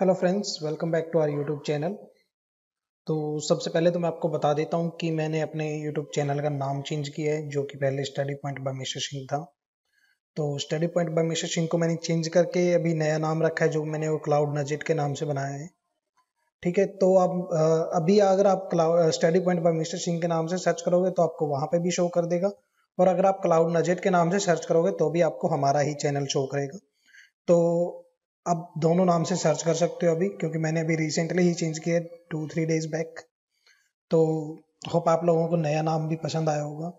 Hello friends welcome back to our YouTube channel तो सबसे पहले तो मैं आपको बता देता हूँ कि मैंने अपने यूट्यूब चैनल का नाम चेंज किया है जो कि पहले study point by mister Singh था तो study point by mister Singh को मैंने चेंज करके अभी नया नाम रखा है जो मैंने वो क्लाउड नजेट के नाम से बनाया है ठीक है तो आप अभी अगर आप cloud study point by mister Singh के नाम से सर्च करोगे तो आपको वहाँ पर भी शो कर देगा और अगर आप क्लाउड नजेट के नाम से सर्च करोगे तो भी आपको हमारा ही चैनल शो करेगा तो आप दोनों नाम से सर्च कर सकते हो अभी क्योंकि मैंने अभी रिसेंटली ही चेंज किया टू थ्री डेज बैक तो होप आप लोगों को नया नाम भी पसंद आया होगा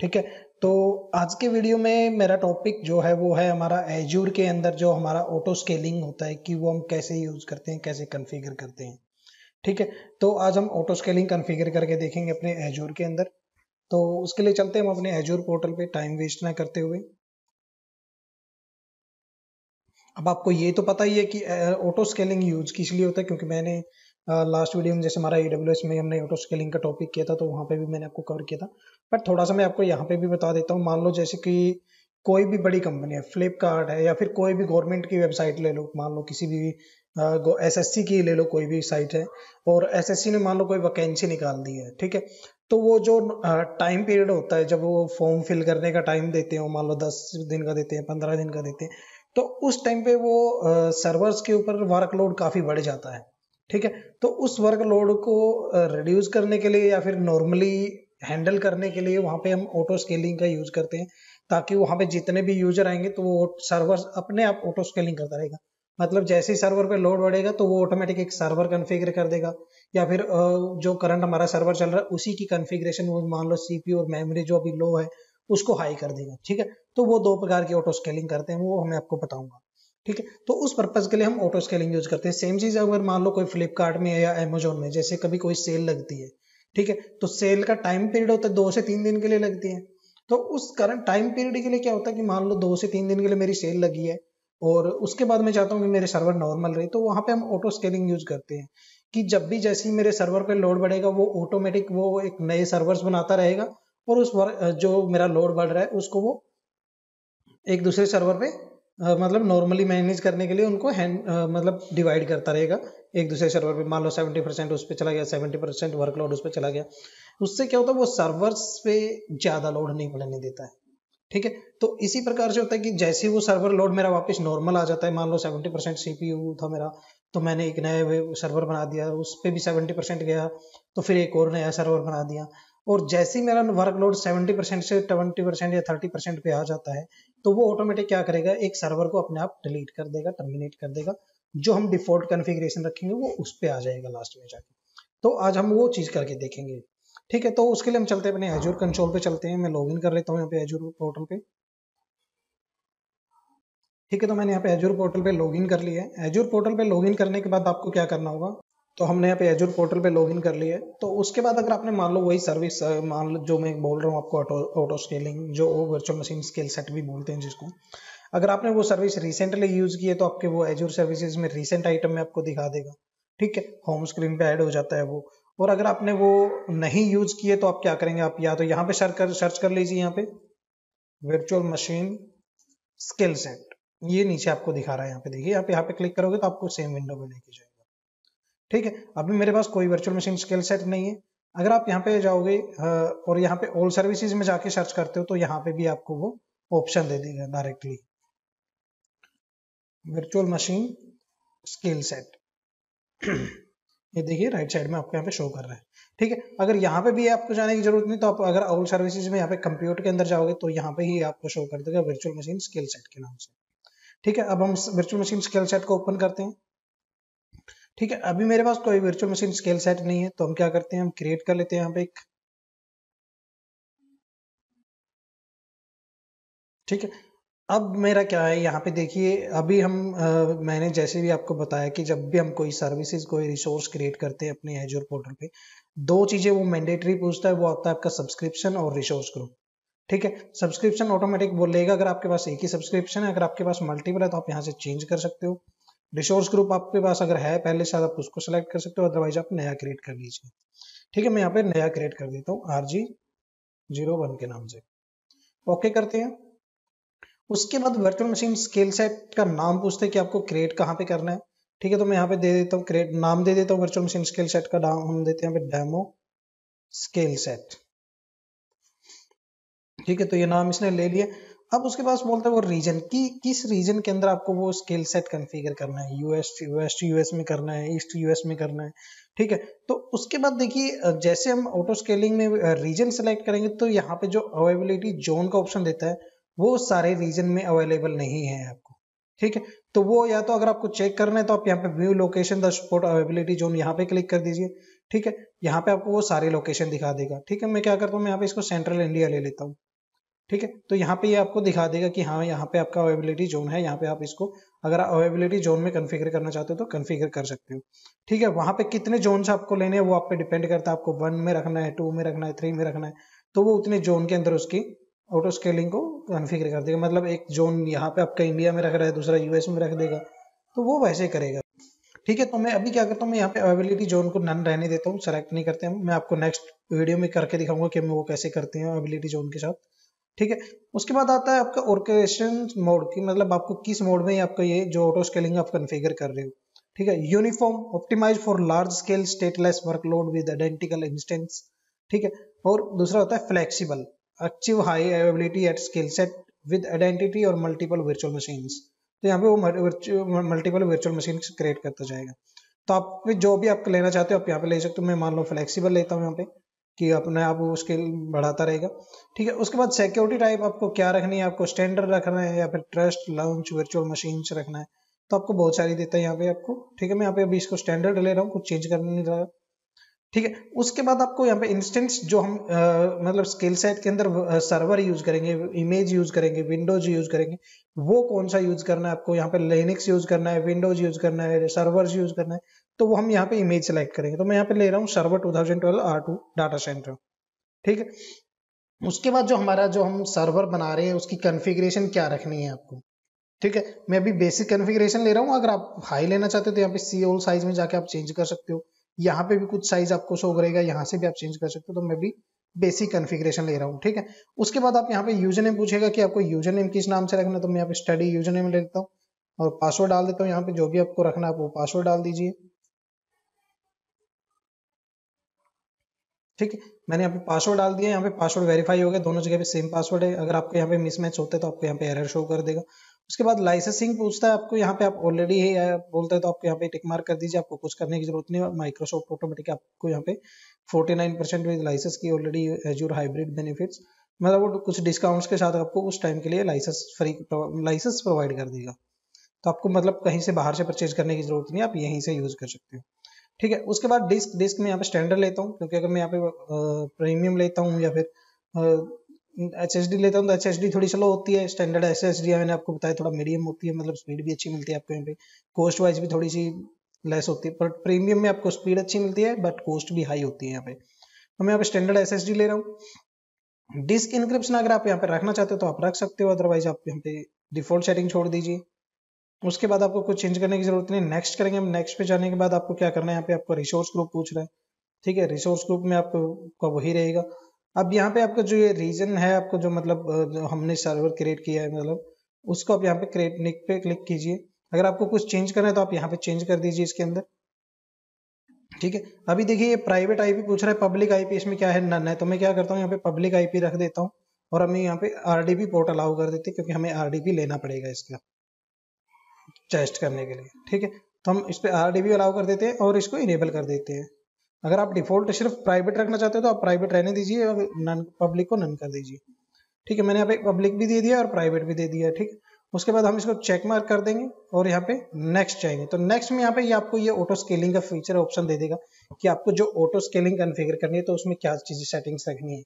ठीक है तो आज के वीडियो में मेरा टॉपिक जो है वो है हमारा एजूर के अंदर जो हमारा ऑटो स्केलिंग होता है कि वो हम कैसे यूज़ करते हैं कैसे कन्फिगर करते हैं ठीक है तो आज हम ऑटो स्केलिंग कन्फिगर करके देखेंगे अपने एजूर के अंदर तो उसके लिए चलते हैं हम अपने एजूर पोर्टल पे टाइम वेस्ट ना करते हुए अब आपको ये तो पता ही है कि ऑटो स्केलिंग यूज किस लिए होता है क्योंकि मैंने लास्ट वीडियो में जैसे हमारा ए में हमने ऑटो स्केलिंग का टॉपिक किया था तो वहाँ पे भी मैंने आपको कवर किया था बट थोड़ा सा मैं आपको यहाँ पे भी बता देता हूँ मान लो जैसे कि कोई भी बड़ी कंपनी है फ्लिपकार्ट है या फिर कोई भी गवर्नमेंट की वेबसाइट ले लो मान लो किसी भी एस एस सी की ले लो कोई भी साइट है और एस एस सी ने मान लो कोई वैकेंसी निकाल दी है ठीक है तो वो जो टाइम पीरियड होता है जब वो फॉर्म फिल करने का टाइम देते हो मान लो दस दिन का देते हैं पंद्रह दिन का देते हैं तो उस टाइम पे वो सर्वर्स के ऊपर वर्कलोड काफ़ी बढ़ जाता है ठीक है तो उस वर्कलोड को रिड्यूस करने के लिए या फिर नॉर्मली हैंडल करने के लिए वहाँ पे हम ऑटो स्केलिंग का यूज करते हैं ताकि वहाँ पे जितने भी यूजर आएंगे तो वो सर्वर अपने आप ऑटो स्केलिंग करता रहेगा मतलब जैसे ही सर्वर पे लोड बढ़ेगा तो वो ऑटोमेटिक एक सर्वर कन्फिगर कर देगा या फिर जो करंट हमारा सर्वर चल रहा है उसी की कन्फिग्रेशन वो मान लो सीपीयू और मेमोरी जो अभी लो है उसको हाई कर देगा ठीक है तो वो दो प्रकार की ऑटो स्केलिंग करते हैं वो हमें आपको बताऊंगा ठीक है तो उस पर्पज के लिए हम ऑटो स्केलिंग यूज करते हैं सेम चीज अगर मान लो कोई फ्लिपकार्ट में या एमेजोन में जैसे कभी कोई सेल लगती है ठीक है तो सेल का टाइम पीरियड होता है दो से तीन दिन के लिए लगती है तो उस कारण टाइम पीरियड के लिए क्या होता है कि मान लो दो से तीन दिन के लिए मेरी सेल लगी है और उसके बाद मैं चाहता हूँ कि मेरे सर्वर नॉर्मल रहे तो वहां पे हम ऑटो स्केलिंग यूज करते हैं कि जब भी जैसे ही मेरे सर्वर पे लोड बढ़ेगा वो ऑटोमेटिक वो एक नए सर्वर्स बनाता रहेगा और उस वर्क जो मेरा लोड बढ़ रहा है उसको वो एक दूसरे सर्वर पे मतलब नॉर्मली मैनेज करने के लिए उनको हैंड मतलब डिवाइड करता रहेगा एक दूसरे सर्वर पे मान लो सेवेंटी परसेंट उस पर चला गया सेवेंटी परसेंट वर्कलोड उस पर चला गया उससे क्या होता है वो सर्वर्स पे ज़्यादा लोड नहीं पड़ने देता है ठीक है तो इसी प्रकार से होता है कि जैसे वो सर्वर लोड मेरा वापस नॉर्मल आ जाता है मान लो सेवेंटी परसेंट सीपीयू था मेरा तो मैंने एक नया सर्वर बना दिया उस पर भी सेवेंटी परसेंट गया तो फिर एक और नया सर्वर बना दिया और जैसे ही मेरा वर्कलोड 70 परसेंट से 20 परसेंट या 30 परसेंट पे आ जाता है तो वो ऑटोमेटिक क्या करेगा एक सर्वर को अपने आप डिलीट कर देगा टर्मिनेट कर देगा जो हम डिफॉल्ट कन्फिग्रेशन रखेंगे वो उस पर आ जाएगा लास्ट में जाके तो आज हम वो चीज़ करके देखेंगे ठीक है तो उसके लिए हम चलते हैं अपने एजूर कंट्रोल पे चलते हैं मैं लॉग कर लेता हूँ यहाँ पे एजूर पोर्टल पे ठीक है तो मैंने यहाँ पे एजूर पोर्टल पे लॉगिन कर लिया है एजूर पोर्टल पे लॉगिन करने के बाद आपको क्या करना होगा तो हमने यहाँ पे एजूर पोर्टल पे लॉगिन कर लिया है तो उसके बाद अगर आपने मान लो वही सर्विस मान लो जो मैं बोल रहा हूँ आपको ऑटो ऑटो स्केलिंग जो वर्चुअल मशीन स्केल सेट भी बोलते हैं जिसको अगर आपने वो सर्विस रिसेंटली यूज की है तो आपके वो एजूर सर्विसेज में रिसेंट आइटम में आपको दिखा देगा ठीक है होम स्क्रीन पे ऐड हो जाता है वो और अगर आपने वो नहीं यूज किए तो आप क्या करेंगे आप या तो यहाँ पे सर्च कर सर्च कर लीजिए यहाँ पे वर्चुअल मशीन स्किल सेट ये नीचे आपको दिखा रहा है यहाँ पे देखिए आप यहाँ पे क्लिक करोगे तो आपको सेम विंडो में लेके जाए ठीक है अभी मेरे पास कोई वर्चुअल मशीन स्किल सेट नहीं है अगर आप यहाँ पे जाओगे और यहाँ पे ऑल सर्विसेज में जाके सर्च करते हो तो यहाँ पे भी आपको वो ऑप्शन दे देगा directly virtual machine scale set ये देखिए राइट साइड में आपको यहाँ पे शो कर रहा है ठीक है अगर यहाँ पे भी आपको जाने की जरूरत नहीं तो आप अगर ऑल सर्विसेज में यहाँ पे कंप्यूटर के अंदर जाओगे तो यहाँ पे ही आपको शो कर देगा वर्चुअल मशीन स्किल सेट के नाम से ठीक है अब हम वर्चुअल मशीन स्केल सेट को ओपन करते हैं ठीक है अभी मेरे पास कोई वर्चुअल मशीन स्केल सेट नहीं है तो हम क्या करते हैं हम क्रिएट कर लेते हैं यहाँ पे एक ठीक है अब मेरा क्या है यहाँ पे देखिए अभी हम आ, मैंने जैसे भी आपको बताया कि जब भी हम कोई सर्विसेज कोई रिसोर्स क्रिएट करते हैं अपने एजोर पोर्टल पे दो चीजें वो मैंडेटरी पूछता है वो आता है आपका सब्सक्रिप्शन और रिसोर्स ग्रुप ठीक है सब्सक्रिप्शन ऑटोमेटिक बोलेगा अगर आपके पास एक ही सब्सक्रिप्शन है अगर आपके पास मल्टीपल है तो आप यहाँ से चेंज कर सकते हो रिसोर्स ग्रुप आपके पास अगर है पहले से आप उसको सेलेक्ट कर सकते हो अदरवाइज आप नया क्रिएट कर लीजिए ठीक है मैं यहाँ पे नया क्रिएट कर देता हूँ आर जी जीरो वन के नाम से ओके करते हैं उसके बाद वर्चुअल मशीन स्केल सेट का नाम पूछते हैं कि आपको क्रिएट कहाँ पे करना है ठीक है तो मैं यहाँ पे दे देता हूँ क्रिएट नाम दे देता हूँ वर्चुअल मशीन स्केल सेट का नाम हम देते हैं डेमो स्केल सेट ठीक है तो ये नाम इसने ले लिया अब उसके पास बोलते हैं वो रीजन कि किस रीजन के अंदर आपको वो स्केल सेट कन्फिगर करना है यूएस वेस्ट यूएस में करना है ईस्ट यूएस में करना है ठीक है तो उसके बाद देखिए जैसे हम ऑटो स्केलिंग में रीजन सेलेक्ट करेंगे तो यहाँ पे जो अवेलेबिलिटी जोन का ऑप्शन देता है वो सारे रीजन में अवेलेबल नहीं है आपको ठीक है तो वो या तो अगर आपको चेक करना है तो आप यहाँ पे view location the support availability zone यहाँ पे क्लिक कर दीजिए ठीक है यहाँ पे आपको वो सारे लोकेशन दिखा देगा ठीक है मैं क्या करता हूँ मैं यहाँ पे इसको सेंट्रल इंडिया ले लेता हूँ ठीक है तो यहाँ पे ये यह आपको दिखा देगा कि हाँ यहाँ पे आपका अवेबिलिटी जोन है यहाँ पे आप इसको अगर अवेबिलिटी जोन में कन्फिगर करना चाहते हो तो कन्फिगर कर सकते हो ठीक है वहाँ पे कितने जोन आपको लेने हैं वो आप पे डिपेंड करता है आपको वन में रखना है टू में रखना है थ्री में रखना है तो वो उतने जोन के अंदर उसकी ऑटो स्केलिंग को कन्फिगर कर देगा मतलब एक जोन यहाँ पे आपका इंडिया में रख रहा है दूसरा यूएस में रख देगा तो वो वैसे करेगा ठीक है तो मैं अभी क्या करता हूँ मैं यहाँ पे अवेबिलिटी जोन को नन रहने देता हूँ सेलेक्ट नहीं करते हैं मैं आपको नेक्स्ट वीडियो में करके दिखाऊंगा कि मैं वो कैसे करते हैं अवेबिलिटी जोन के साथ ठीक है उसके बाद आता है आपका ऑर्केस्ट्रेशन मोड की मतलब आपको किस मोड में आपका ये जो ऑटो स्केलिंग आप कन्फिगर कर रहे हो ठीक है uniform optimize for large scale stateless workload with identical instance ठीक है और दूसरा होता है flexible achieve high availability at scale set with identity और मल्टीपल वर्चुअल मशीन तो यहाँ पे वो मल्टीपल वर्चुअल मशीन क्रिएट करता जाएगा तो आप जो भी आप लेना चाहते हो आप यहाँ पे ले सकते हो मैं मान लो फ्लेक्सिबल लेता हूँ यहाँ पे कि अपने आप वो स्किल बढ़ाता रहेगा ठीक है उसके बाद सिक्योरिटी टाइप आपको क्या रखनी है आपको स्टैंडर्ड रखना है या फिर ट्रस्ट लॉन्च वर्चुअल मशीन्स रखना है तो आपको बहुत सारी देता है यहाँ पे आपको ठीक है मैं यहाँ पे अभी इसको स्टैंडर्ड ले रहा हूँ कुछ चेंज करने नहीं रहा ठीक है उसके बाद आपको यहाँ पे इंस्टेंस जो हम आ, मतलब स्किल सेट के अंदर सर्वर यूज करेंगे इमेज यूज करेंगे विंडोज यूज करेंगे वो कौन सा यूज करना है आपको यहाँ पे लेनिक्स यूज करना है विंडोज यूज करना है सर्वर यूज करना है तो वो हम यहाँ पे इमेज सेलेक्ट करेंगे तो मैं यहाँ पे ले रहा हूँ server two thousand twelve R two data centre ठीक है उसके बाद जो हमारा जो हम सर्वर बना रहे हैं उसकी कन्फिग्रेशन क्या रखनी है आपको ठीक है मैं अभी बेसिक कन्फिग्रेशन ले रहा हूँ अगर आप हाई लेना चाहते हो तो यहाँ पे सी ओल साइज में जाके आप चेंज कर सकते हो यहाँ पे भी कुछ साइज आपको शो करेगा यहाँ से भी आप चेंज कर सकते हो तो मैं भी बेसिक कन्फिग्रेशन ले रहा हूँ ठीक है उसके बाद आप यहाँ पे यूजर नेम पूछेगा कि आपको यूजर नेम किस नाम से रखना तो मैं यहाँ पे स्टडी यूजर नेम ले लेता हूँ और पासवर्ड डाल देता हूँ यहाँ पे जो भी आपको रखना है आप वो पासवर्ड डाल दीजिए ठीक है मैंने यहाँ पे पासवर्ड डाल दिया यहाँ पे पासवर्ड वेरीफाई हो गया दोनों जगह पे सेम पासवर्ड है अगर आपको यहाँ पे मिसमैच होते तो आपको यहाँ पे एरर शो कर देगा उसके बाद लाइसेंसिंग पूछता है आपको यहाँ पे आप ऑलरेडी है बोलते हैं तो आपको यहाँ पे टिक मार्क कर दीजिए आपको कुछ करने की जरूरत नहीं है माइक्रोसॉफ्ट ऑटोमेटिक आपको यहाँ पे नाइन परसेंट विद लाइसेंस की ऑलरेडी एजूर हाइब्रिड बेनिफिट्स मतलब वो कुछ डिस्काउंट्स के साथ आपको उस टाइम के लिए लाइसेंस फ्री लाइसेंस प्रोवाइड कर देगा तो आपको मतलब कहीं से बाहर से परचेज करने की जरूरत नहीं आप यहीं से यूज कर सकते हो ठीक है उसके बाद डिस्क डिस्क में यहाँ पे स्टैंडर्ड लेता हूँ क्योंकि अगर मैं यहाँ पे प्रीमियम लेता हूँ या फिर एच एस डी लेता हूँ तो एच एस डी थोड़ी स्लो होती है स्टैंडर्ड एस एस डी मैंने आपको बताया थोड़ा मीडियम होती है मतलब स्पीड भी अच्छी मिलती है आपको यहाँ पे कॉस्ट वाइज भी थोड़ी सी लेस होती है पर प्रीमियम में आपको स्पीड अच्छी मिलती है बट कॉस्ट भी हाई होती है यहाँ पे तो मैं यहाँ पे स्टैंडर्ड एस डी ले रहा हूँ डिस्क इनक्रिप्शन अगर आप यहाँ पे रखना चाहते हो तो आप रख सकते हो अदरवाइज आप यहाँ पे डिफॉल्ट सेटिंग छोड़ दीजिए उसके बाद आपको कुछ चेंज करने की जरूरत नहीं नेक्स्ट करेंगे हम नेक्स्ट पे जाने के बाद आपको क्या करना है यहाँ पे आपको रिसोर्स ग्रुप पूछ रहा है ठीक है रिसोर्स ग्रुप में आपको का वही रहेगा अब यहाँ पे आपका जो ये रीजन है आपको जो मतलब जो हमने सर्वर क्रिएट किया है मतलब उसको आप यहाँ पे क्रिएट निक पे क्लिक कीजिए अगर आपको कुछ चेंज करना है तो आप यहाँ पे चेंज कर दीजिए इसके अंदर ठीक है अभी देखिए ये प्राइवेट आईपी पूछ रहा है पब्लिक आईपी इसमें क्या है नन है तो मैं क्या करता हूँ यहाँ पे पब्लिक आईपी रख देता हूँ और हमें यहाँ पे आरडीपी पोर्टल अलाउ कर देते हैं क्योंकि हमें आरडीपी लेना पड़ेगा इसका टेस्ट करने के लिए ठीक है तो हम इस पर आर डी अलाउ कर देते हैं और इसको इनेबल कर देते हैं अगर आप डिफॉल्ट सिर्फ प्राइवेट रखना चाहते हो तो आप प्राइवेट रहने दीजिए और नन पब्लिक को नन कर दीजिए ठीक है मैंने यहाँ पे पब्लिक भी दे दिया और प्राइवेट भी दे दिया ठीक उसके बाद हम इसको चेक मार्क कर देंगे और यहाँ पे नेक्स्ट जाएंगे तो नेक्स्ट में यहाँ पे ये यह आपको ये ऑटो स्केलिंग का फीचर ऑप्शन दे देगा कि आपको जो ऑटो स्केलिंग कन्फिगर करनी है तो उसमें क्या चीज़ें सेटिंग्स रखनी है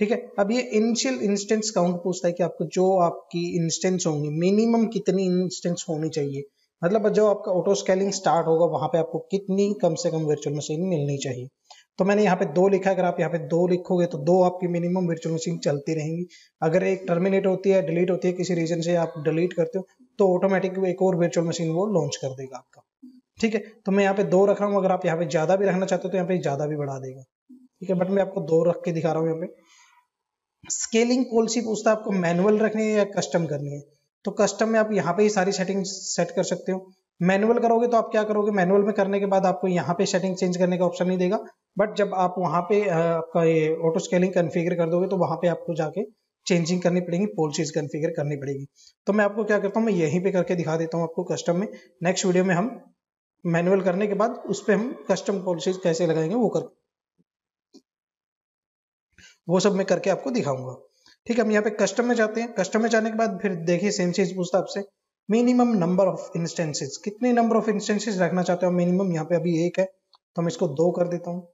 ठीक है अब ये इनिशियल इंस्टेंस काउंट पूछता है कि आपको जो आपकी इंस्टेंस होंगी मिनिमम कितनी इंस्टेंस होनी चाहिए मतलब जो आपका ऑटो स्केलिंग स्टार्ट होगा वहां पे आपको कितनी कम से कम वर्चुअल मशीन मिलनी चाहिए तो मैंने यहाँ पे दो लिखा अगर आप यहाँ पे दो लिखोगे तो दो आपकी मिनिमम वर्चुअल मशीन चलती रहेंगी अगर एक टर्मिनेट होती है डिलीट होती है किसी रीजन से आप डिलीट करते हो तो ऑटोमेटिक एक और वर्चुअल मशीन वो लॉन्च कर देगा आपका ठीक है तो मैं यहाँ पे दो रख रहा हूँ अगर आप यहाँ पे ज्यादा भी रखना चाहते हो तो यहाँ पे ज्यादा भी बढ़ा देगा ठीक है बट मैं आपको दो रख के दिखा रहा हूँ यहाँ पे स्केलिंग पॉलिसी पूछता है आपको मैनुअल रखनी है या कस्टम करनी है तो कस्टम में आप यहाँ पे ही सारी सेटिंग सेट कर सकते हो मैनुअल करोगे तो आप क्या करोगे मैनुअल में करने के बाद आपको यहाँ पे सेटिंग चेंज करने का ऑप्शन नहीं देगा बट जब आप वहाँ पे आपका ये ऑटो स्केलिंग कन्फिगर कर दोगे तो वहाँ पे आपको जाके चेंजिंग करनी पड़ेगी पॉलिसीज कन्फिगर करनी पड़ेगी तो मैं आपको क्या करता हूँ मैं यहीं पे करके दिखा देता हूँ आपको कस्टम में नेक्स्ट वीडियो में हम मैनुअल करने के बाद उस पर हम कस्टम पॉलिसीज कैसे लगाएंगे वो कर वो सब मैं करके आपको दिखाऊंगा ठीक है हम यहाँ पे कस्टम में जाते हैं कस्टम में जाने के बाद फिर देखिए सेम चीज पूछता आपसे मिनिमम नंबर ऑफ इंस्टेंसेज कितने नंबर ऑफ इंस्टेंसेज रखना चाहते हो मिनिमम यहाँ पे अभी एक है तो हम इसको दो कर देता हूँ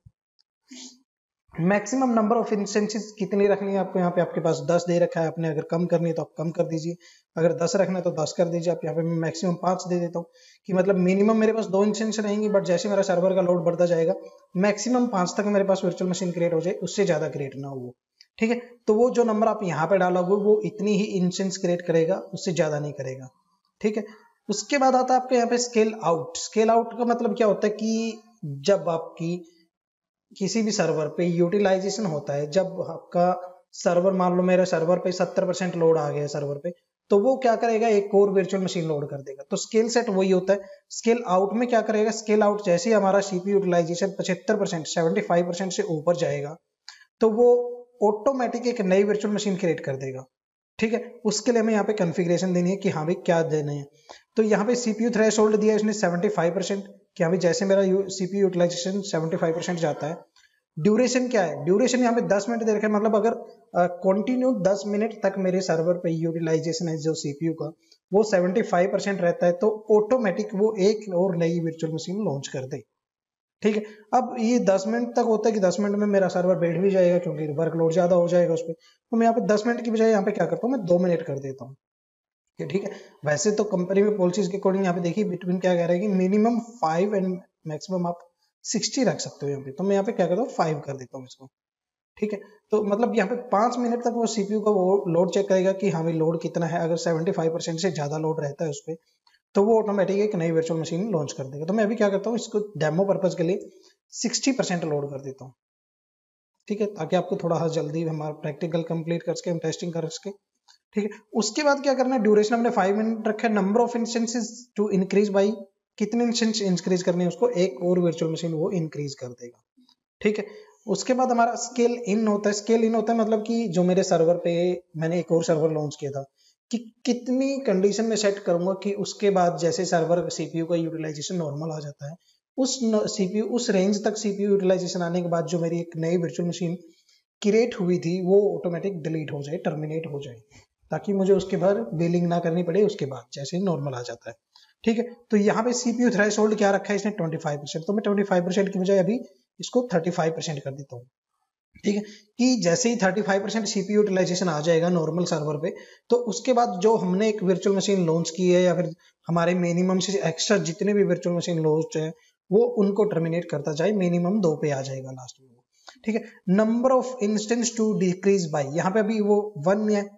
मैक्सिमम नंबर ऑफ इंस्टेंसेस कितनी रखनी है आपको यहाँ पे आपके पास दस दे रखा है आपने अगर कम करनी है तो आप कम कर दीजिए अगर दस रखना है तो दस कर दीजिए आप यहाँ पे मैक्सिमम पांच दे देता हूँ कि मतलब मिनिमम मेरे पास दो इंस्टेंस रहेंगी बट जैसे मेरा सर्वर का लोड बढ़ता जाएगा मैक्सिमम पांच तक मेरे पास वर्चुअल मशीन क्रिएट हो जाए उससे ज्यादा क्रिएट ना हो ठीक है तो वो जो नंबर आप यहाँ पे डाला हुआ वो इतनी ही इंस्टेंस क्रिएट करेगा उससे ज्यादा नहीं करेगा ठीक है उसके बाद आता है आपके यहाँ पे स्केल आउट स्केल आउट का मतलब क्या होता है कि जब आपकी किसी भी सर्वर पे यूटिलाइजेशन होता है जब आपका सर्वर मान लो मेरा सर्वर पे सत्तर परसेंट लोड आ गया सर्वर पे तो वो क्या करेगा एक कोर वर्चुअल मशीन लोड कर देगा तो स्केल सेट वही होता है स्केल आउट में क्या करेगा स्केल आउट जैसे ही हमारा सीपी यूटिलाइजेशन पचहत्तर परसेंट सेवेंटी फाइव परसेंट से ऊपर जाएगा तो वो ऑटोमेटिक एक नई वर्चुअल मशीन क्रिएट कर देगा ठीक है उसके लिए हमें यहाँ पे कन्फिग्रेशन देनी है कि हाँ भाई क्या देना है तो यहाँ पे सीपीयू थ्रेश दिया है इसने सेवेंटी परसेंट कि अभी जैसे मेरा सीपी यूटिलाइजेशन 75 परसेंट जाता है ड्यूरेशन क्या है ड्यूरेशन यहाँ पे 10 मिनट दे रखे मतलब अगर कंटिन्यू 10 मिनट तक मेरे सर्वर पे यूटिलाइजेशन है जो सीपीयू का वो 75 परसेंट रहता है तो ऑटोमेटिक वो एक और नई वर्चुअल मशीन लॉन्च कर दे ठीक है अब ये 10 मिनट तक होता है कि 10 मिनट में मेरा सर्वर बैठ भी जाएगा क्योंकि वर्कलोड ज्यादा हो जाएगा उस पर तो मैं यहाँ पे दस मिनट की बजाय यहाँ पे क्या करता हूँ मैं दो मिनट कर देता हूँ कि ठीक है वैसे तो कंपनी में पॉलिसीज के अकॉर्डिंग यहाँ पे देखिए बिटवीन क्या कह रहा है कि मिनिमम फाइव एंड मैक्सिमम आप सिक्सटी रख सकते हो यहाँ पे तो मैं यहाँ पे क्या करता हूँ फाइव कर देता हूँ इसको ठीक है तो मतलब यहाँ पे पांच मिनट तक वो सीपीयू का वो लोड चेक करेगा कि हाँ भाई लोड कितना है अगर सेवेंटी फाइव परसेंट से ज्यादा लोड रहता है उस पर तो वो ऑटोमेटिक एक नई वर्चुअल मशीन लॉन्च कर देगा तो मैं अभी क्या करता हूँ इसको डेमो पर्पज के लिए सिक्सटी परसेंट लोड कर देता हूँ ठीक है ताकि आपको थोड़ा सा जल्दी हमारा प्रैक्टिकल कंप्लीट कर सके हम टेस्टिंग कर सके ठीक है उसके बाद क्या करना है ड्यूरेशन हमने फाइव मिनट रखा है number of instances to increase by कितने इंस्टेंस इंक्रीज करने उसको एक और वर्चुअल मशीन वो इंक्रीज कर देगा ठीक है उसके बाद हमारा स्केल इन होता है स्केल इन होता है मतलब कि जो मेरे सर्वर पे मैंने एक और सर्वर लॉन्च किया था कि कितनी कंडीशन में सेट करूंगा कि उसके बाद जैसे सर्वर सीपीयू का यूटिलाइजेशन नॉर्मल आ जाता है उस सीपीयू उस रेंज तक सीपीयू यूटिलाइजेशन आने के बाद जो मेरी एक नई वर्चुअल मशीन क्रिएट हुई थी वो ऑटोमेटिक डिलीट हो जाए टर्मिनेट हो जाए ताकि मुझे उसके बाद बेलिंग ना करनी पड़े उसके बाद जैसे ही नॉर्मल आ जाता है ठीक है तो यहाँ पे सीपीयू थ्रेश होल्ड क्या रखा है इसने 25 परसेंट तो मैं 25 परसेंट की बजाय अभी इसको 35 परसेंट कर देता हूँ ठीक है कि जैसे ही 35 परसेंट सीपी यूटिलाइजेशन आ जाएगा नॉर्मल सर्वर पे तो उसके बाद जो हमने एक वर्चुअल मशीन लॉन्च की है या फिर हमारे मिनिमम से एक्स्ट्रा जितने भी वर्चुअल मशीन लॉन्च है वो उनको टर्मिनेट करता जाए मिनिमम दो पे आ जाएगा लास्ट में ठीक है number of instance to decrease by यहाँ पे अभी वो वन है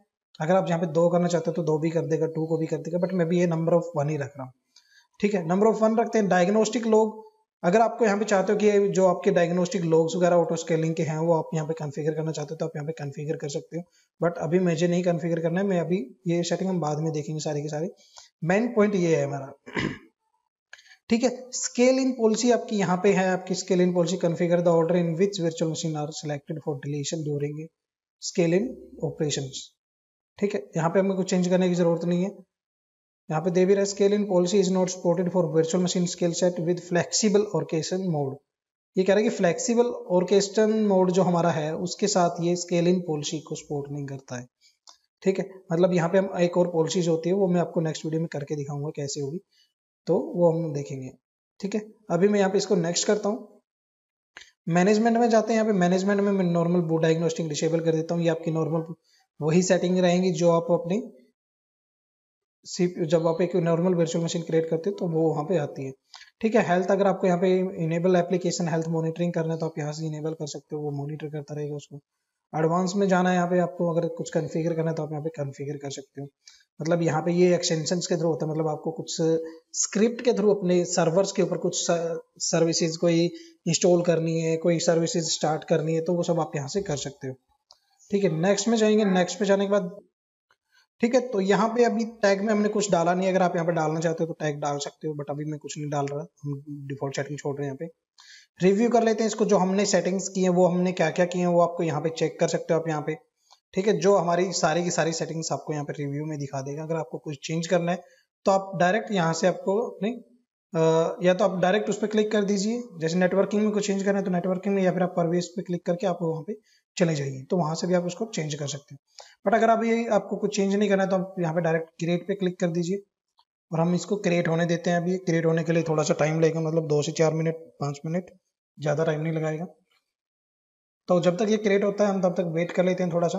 अगर आप यहाँ पे दो करना चाहते हो तो दो भी कर देगा टू को भी कर देगा बट मैं भी ये नंबर ऑफ वन ही रख रहा हूँ ठीक है नंबर ऑफ वन रखते हैं डायग्नोस्टिक लोग अगर आपको यहाँ पे चाहते हो कि जो आपके डायग्नोस्टिक लोग्स वगैरह ऑटो स्केलिंग के हैं वो आप यहाँ पे कॉन्फ़िगर करना चाहते हो तो आप यहाँ पे कॉन्फ़िगर कर सकते हो बट अभी मुझे नहीं कॉन्फ़िगर करना है मैं अभी ये सेटिंग हम बाद में देखेंगे सारी की सारी मेन पॉइंट ये है हमारा ठीक है स्केल इन पॉलिसी आपकी यहाँ पे है आपकी scale in policy configure the order in which virtual machine are selected for deletion during scale in operation ठीक है यहाँ पे हमें कुछ चेंज करने की जरूरत नहीं है यहाँ पे दे भी रहा scale in policy is not supported for virtual machine scale set with flexible orchestral mode ये कह रहा है कि फ्लेक्सिबल ऑर्केस्टन मोड जो हमारा है उसके साथ ये स्केल इन पॉलिसी को सपोर्ट नहीं करता है ठीक है मतलब यहाँ पे हम एक और पॉलिसीज होती है वो मैं आपको नेक्स्ट वीडियो में करके दिखाऊंगा कैसे होगी तो वो हम देखेंगे ठीक है अभी मैं यहाँ पे इसको नेक्स्ट करता हूँ मैनेजमेंट में जाते हैं यहाँ पे मैनेजमेंट में मैं नॉर्मल बू डायग्नोस्टिक डिसेबल कर देता हूँ ये आपकी नॉर्मल वही सेटिंग रहेंगी जो आप अपनी अपने जब आप एक नॉर्मल वर्चुअल मशीन क्रिएट करते हो तो वो वहाँ पे आती है ठीक है हेल्थ अगर आपको यहाँ पे इनेबल एप्लीकेशन हेल्थ मॉनिटरिंग करना है तो आप यहाँ से इनेबल कर सकते हो वो मॉनिटर करता रहेगा उसको एडवांस में जाना है यहाँ पे आपको अगर कुछ कन्फिगर करना है तो आप यहाँ पे कन्फिगर कर सकते हो मतलब यहाँ पे ये एक्सटेंशन के थ्रू होता है मतलब आपको कुछ स्क्रिप्ट के थ्रू अपने सर्वर्स के ऊपर कुछ सर्विसेज कोई इंस्टॉल करनी है कोई सर्विसेज स्टार्ट करनी है तो वो सब आप यहाँ से कर सकते हो ठीक है नेक्स्ट में जाएंगे नेक्स्ट पे जाने के बाद ठीक है तो यहाँ पे अभी टैग में हमने कुछ डाला नहीं अगर आप यहाँ पे डालना चाहते हो तो टैग डाल सकते हो बट अभी मैं कुछ नहीं डाल रहा हम डिफॉल्ट सेटिंग छोड़ रहे हैं यहाँ पे रिव्यू कर लेते हैं इसको जो हमने सेटिंग्स की हैं वो हमने क्या क्या किए हैं वो आपको यहाँ पे चेक कर सकते हो आप यहाँ पे ठीक है जो हमारी सारी की सारी सेटिंग्स आपको यहाँ पे रिव्यू में दिखा देगा अगर आपको कुछ चेंज करना है तो आप डायरेक्ट यहाँ से आपको अपने या तो आप डायरेक्ट उस पर क्लिक कर दीजिए जैसे नेटवर्किंग में कुछ चेंज करना है तो नेटवर्किंग में या फिर आप परवेज पे क्लिक करके आप वहाँ पे चले जाइए तो वहां से भी आप उसको चेंज कर सकते हैं बट अगर आप ये आपको कुछ चेंज नहीं करना है तो आप यहाँ पे डायरेक्ट क्रिएट पे क्लिक कर दीजिए और हम इसको क्रिएट होने देते हैं अभी क्रिएट होने के लिए थोड़ा सा टाइम लगेगा मतलब दो से चार मिनट पाँच मिनट ज़्यादा टाइम नहीं लगाएगा तो जब तक ये क्रिएट होता है हम तब तक वेट कर लेते हैं थोड़ा सा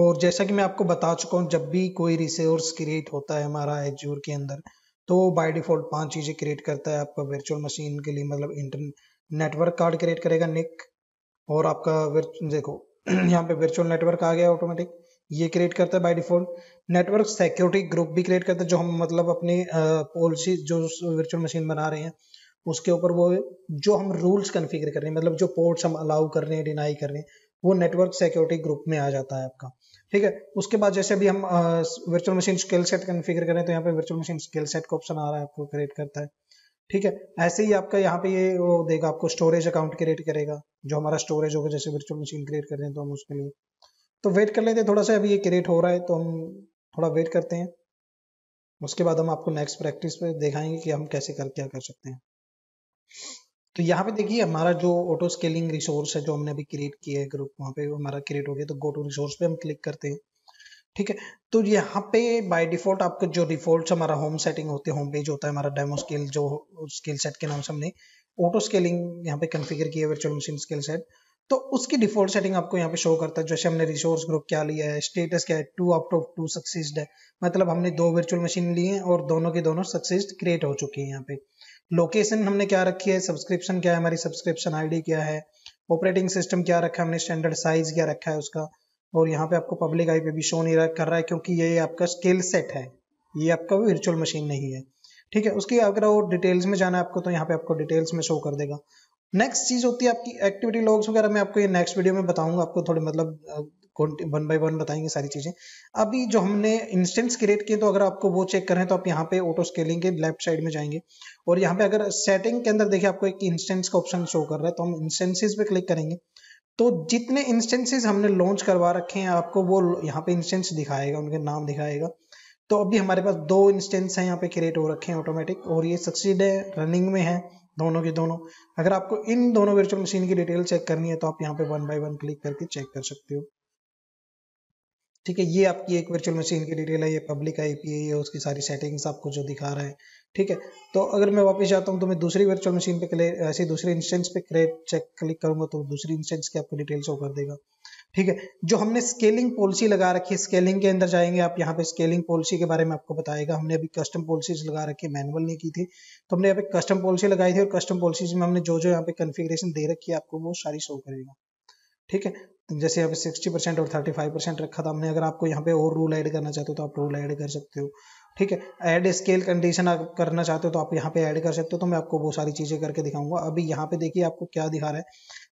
और जैसा कि मैं आपको बता चुका हूँ जब भी कोई रिसोर्स क्रिएट होता है हमारा एजूर के अंदर तो बाय डिफॉल्ट पांच चीज़ें क्रिएट करता है आपका वर्चुअल मशीन के लिए मतलब इंटरनेट नेटवर्क कार्ड क्रिएट करेगा निक और आपका देखो यहाँ पे वर्चुअल नेटवर्क आ गया ऑटोमेटिक ये क्रिएट करता है by default network security group भी क्रिएट करता है जो हम मतलब अपनी पॉलिसी जो वर्चुअल मशीन बना रहे हैं उसके ऊपर वो जो हम रूल्स कन्फिगर कर रहे हैं मतलब जो पोर्ट्स हम अलाउ कर रहे हैं डिनाई कर रहे हैं वो नेटवर्क सिक्योरिटी ग्रुप में आ जाता है आपका ठीक है उसके बाद जैसे अभी हम virtual machine scale set configure करें तो यहाँ पे वर्चुअल मशीन स्किल सेट का ऑप्शन आ रहा है आपको क्रिएट करता है ठीक है ऐसे ही आपका यहाँ पे ये वो देगा आपको स्टोरेज अकाउंट क्रिएट करेगा जो हमारा स्टोरेज होगा जैसे वर्चुअल मशीन क्रिएट कर रहे हैं तो हम उसके लिए तो वेट कर लेते हैं थोड़ा सा अभी ये क्रिएट हो रहा है तो हम थोड़ा वेट करते हैं उसके बाद हम आपको नेक्स्ट प्रैक्टिस पे दिखाएंगे कि हम कैसे कर क्या कर सकते हैं तो यहाँ पे देखिए हमारा जो ऑटो स्केलिंग रिसोर्स है जो हमने अभी क्रिएट किया है ग्रुप वहाँ पे हमारा क्रिएट हो गया तो गो टू रिसोर्स पे हम क्लिक करते हैं ठीक है तो यहाँ पे बाय डिफॉल्ट आपका जो डिफॉल्ट हमारा होम सेटिंग होते होम पेज होता है हमारा डेमो स्केल जो स्केल सेट के नाम से हमने ऑटो स्केलिंग यहाँ पे कन्फिगर किया वर्चुअल मशीन स्केल सेट तो उसकी डिफॉल्ट सेटिंग आपको यहाँ पे शो करता है जैसे हमने रिसोर्स ग्रुप क्या लिया है स्टेटस क्या है two out of two succeeded है मतलब हमने दो वर्चुअल मशीन लिए हैं और दोनों के दोनों सक्सेस क्रिएट हो चुकी है यहाँ पे लोकेशन हमने क्या रखी है सब्सक्रिप्शन क्या है हमारी सब्सक्रिप्शन आईडी क्या है ऑपरेटिंग सिस्टम क्या रखा है हमने स्टैंडर्ड साइज क्या रखा है उसका और यहाँ पे आपको पब्लिक आई पे भी शो नहीं कर रहा है क्योंकि ये आपका स्केल सेट है ये आपका वर्चुअल मशीन नहीं है ठीक है उसकी अगर वो डिटेल्स में जाना है आपको तो यहाँ पे आपको डिटेल्स में शो कर देगा नेक्स्ट चीज होती है आपकी एक्टिविटी लॉग्स वगैरह मैं आपको ये नेक्स्ट वीडियो में बताऊंगा आपको थोड़े मतलब वन बाय वन बताएंगे सारी चीजें अभी जो हमने इंस्टेंस क्रिएट किए तो अगर आपको वो चेक करें तो आप यहाँ पे ऑटो स्केलिंग के लेफ्ट साइड में जाएंगे और यहाँ पे अगर सेटिंग के अंदर देखिए आपको एक इंस्टेंस का ऑप्शन शो कर रहा है तो हम इंस्टेंसिस पे क्लिक करेंगे तो जितने इंस्टेंसेस हमने लॉन्च करवा रखे हैं आपको वो यहाँ पे इंस्टेंस दिखाएगा उनके नाम दिखाएगा तो अभी हमारे पास दो इंस्टेंस हैं यहाँ पे क्रिएट हो रखे हैं ऑटोमेटिक और ये सक्सीड है रनिंग में है दोनों के दोनों अगर आपको इन दोनों वर्चुअल मशीन की डिटेल चेक करनी है तो आप यहाँ पे वन बाय वन क्लिक करके चेक कर सकते हो ठीक है ये आपकी एक वर्चुअल मशीन की डिटेल है ये पब्लिक आई पी है उसकी सारी सेटिंग्स आपको जो दिखा रहा है ठीक है तो अगर मैं वापस जाता हूँ तो मैं दूसरी वर्चुअल मशीन पे ऐसे दूसरे इंस्टेंस पे क्रेप चेक क्लिक करूंगा तो दूसरी इंस्टेंस की आपको डिटेल शो कर देगा ठीक है जो हमने स्केलिंग पॉलिसी लगा रखी है स्केलिंग के अंदर जाएंगे आप यहाँ पे स्केलिंग पॉलिसी के बारे में आपको बताएगा हमने अभी कस्टम पॉलिसीज लगा रखी है मैनुअल नहीं की थी तो हमने यहाँ पे कस्टम पॉलिसी लगाई थी और कस्टम पॉलिसीज में हमने जो जो यहाँ पे कन्फिग्रेशन दे रखी है आपको वो सारी शो करेगा ठीक है जैसे यहाँ पे सिक्सटी परसेंट और थर्टी फाइव परसेंट रखा था हमने अगर आपको यहाँ पे और रूल ऐड करना चाहते हो तो आप रूल ऐड कर सकते हो ठीक है ऐड स्केल कंडीशन आप करना चाहते हो तो आप यहाँ पे ऐड कर सकते हो तो मैं आपको वो सारी चीज़ें करके दिखाऊंगा अभी यहाँ पे देखिए आपको क्या दिखा रहा है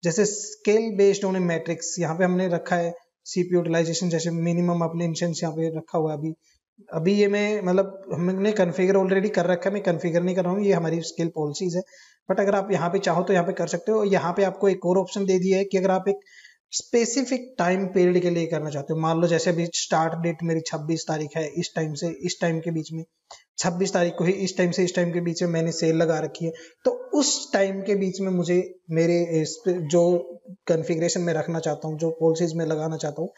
जैसे स्केल बेस्ड ऑन मैट्रिक्स यहाँ पे हमने रखा है सीपी यूटिलाइजेशन जैसे मिनिमम अपने इंशेंस यहाँ पे रखा हुआ है अभी अभी ये मैं मतलब हमने कन्फिगर ऑलरेडी कर रखा है मैं कन्फिगर नहीं कर रहा हूँ ये हमारी स्केल पॉलिसीज है बट अगर आप यहाँ पे चाहो तो यहाँ पे कर सकते हो यहाँ पे आपको एक और ऑप्शन दे दिया है कि अगर आप एक स्पेसिफिक टाइम पीरियड के लिए करना चाहते हो मान लो जैसे अभी स्टार्ट डेट मेरी 26 तारीख है इस टाइम से इस टाइम के बीच में 26 तारीख को ही इस टाइम से इस टाइम के बीच में मैंने सेल लगा रखी है तो उस टाइम के बीच में मुझे मेरे जो कन्फिग्रेशन में रखना चाहता हूँ जो पॉलिसीज में लगाना चाहता हूँ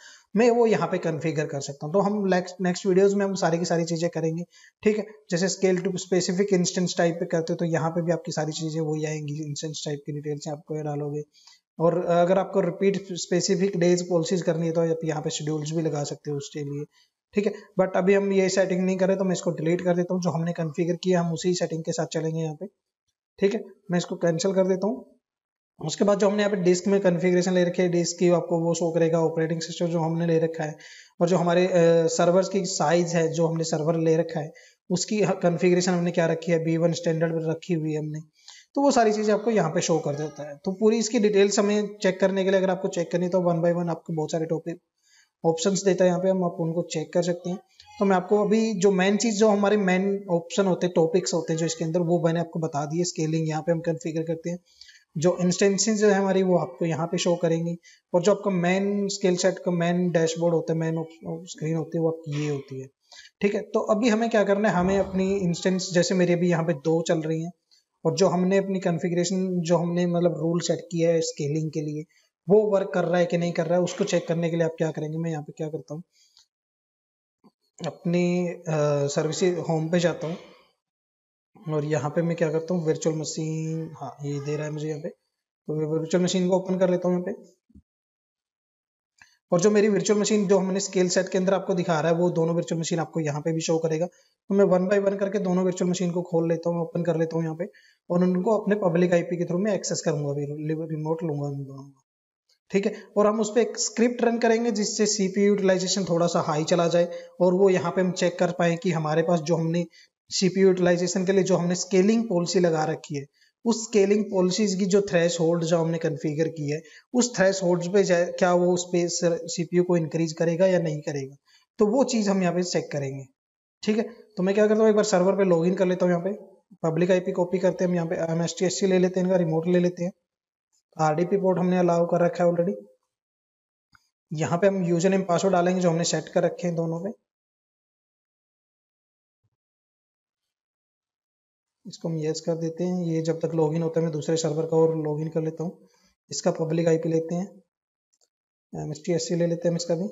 मैं वो यहाँ पे कन्फिगर कर सकता हूँ तो हम नेक्स्ट वीडियोस में हम सारी की सारी चीज़ें करेंगे ठीक है जैसे scale to specific instance type पे करते हो तो यहाँ पे भी आपकी सारी चीज़ें वही आएंगी इंस्टेंस टाइप की डिटेल्स आपको डालोगे और अगर आपको रिपीट स्पेसिफिक डेज पॉलिसीज करनी है तो आप यहाँ पे शेड्यूल्स भी लगा सकते हो उसके लिए ठीक है बट अभी हम ये सेटिंग नहीं करें तो मैं इसको डिलीट कर देता हूँ जो हमने कन्फिगर किया हम उसी सेटिंग के साथ चलेंगे यहाँ पे ठीक है मैं इसको कैंसिल कर देता हूँ उसके बाद जो हमने यहाँ पे डिस्क में कन्फिग्रेशन ले रखी है डिस्क की आपको वो शो करेगा ऑपरेटिंग सिस्टम जो हमने ले रखा है और जो हमारे सर्वर्स की साइज है जो हमने सर्वर ले रखा है उसकी कन्फिग्रेशन हमने क्या रखी है बी वन स्टैंडर्ड रखी हुई है हमने तो वो सारी चीज़ें आपको यहाँ पे शो कर देता है तो पूरी इसकी डिटेल्स हमें चेक करने के लिए अगर आपको चेक करनी तो वन बाय वन आपको बहुत सारे टॉपिक ऑप्शंस देता है यहाँ पे हम आप उनको चेक कर सकते हैं तो मैं आपको अभी जो मेन चीज़ जो हमारे मेन ऑप्शन होते हैं टॉपिक्स होते हैं जो इसके अंदर वो मैंने आपको बता दिए स्केलिंग यहाँ पे हम कन्फिगर करते हैं जो इंस्टेंसेज है हमारी वो आपको यहाँ पे शो करेंगी और जो आपका मेन स्केल सेट का मेन डैशबोर्ड होता है मेन स्क्रीन होती है वो आपकी ये होती है ठीक है तो अभी हमें क्या करना है हमें अपनी इंस्टेंस जैसे मेरी अभी यहाँ पे दो चल रही हैं और जो हमने अपनी कॉन्फ़िगरेशन जो हमने मतलब रूल सेट किया है स्केलिंग के लिए वो वर्क कर रहा है कि नहीं कर रहा है उसको चेक करने के लिए आप क्या करेंगे मैं यहाँ पे क्या करता हूँ अपनी सर्विस होम पे जाता हूँ और यहाँ पे मैं क्या करता हूँ वर्चुअल मशीन हाँ ये दे रहा है मुझे यहाँ पे तो वर्चुअल मशीन को ओपन कर लेता हूँ यहाँ पे और जो मेरी वर्चुअल मशीन जो हमने स्केल सेट के अंदर आपको दिखा रहा है वो दोनों वर्चुअल मशीन आपको यहाँ पे भी शो करेगा तो मैं वन बाय वन करके दोनों वर्चुअल मशीन को खोल लेता हूँ ओपन कर लेता हूँ यहाँ पे और उनको अपने पब्लिक आईपी के थ्रू में एक्सेस करूंगा रिमोट लूंगा उन दोनों को ठीक है और हम उस पर एक स्क्रिप्ट रन करेंगे जिससे सीपीयू यूटिलाइजेशन थोड़ा सा हाई चला जाए और वो यहाँ पे हम चेक कर पाए कि हमारे पास जो हमने सीपीयू यूटिलाइजेशन के लिए जो हमने स्केलिंग पॉलिसी लगा रखी है उस स्केलिंग पॉलिसीज की जो थ्रेश होल्ड जो हमने कन्फिगर की है उस थ्रेश होल्ड पे क्या वो उस पे सीपीयू को इंक्रीज करेगा या नहीं करेगा तो वो चीज हम यहाँ पे चेक करेंगे ठीक है तो मैं क्या करता हूँ एक बार सर्वर पे लॉग इन कर लेता हूँ यहाँ पे पब्लिक आईपी कॉपी करते हैं हम यहाँ पे M S T S C ले लेते हैं इनका रिमोट ले लेते हैं आरडीपी पोर्ट हमने अलाउ कर रखा है ऑलरेडी यहाँ पे हम यूजर नेम पासवर्ड डालेंगे जो हमने सेट कर रखे हैं दोनों पे इसको हम यस कर देते हैं ये जब तक लॉगिन होता है मैं दूसरे सर्वर का और लॉगिन कर लेता हूँ इसका पब्लिक आईपी लेते हैं M S T S C ले लेते हैं हम इसका भी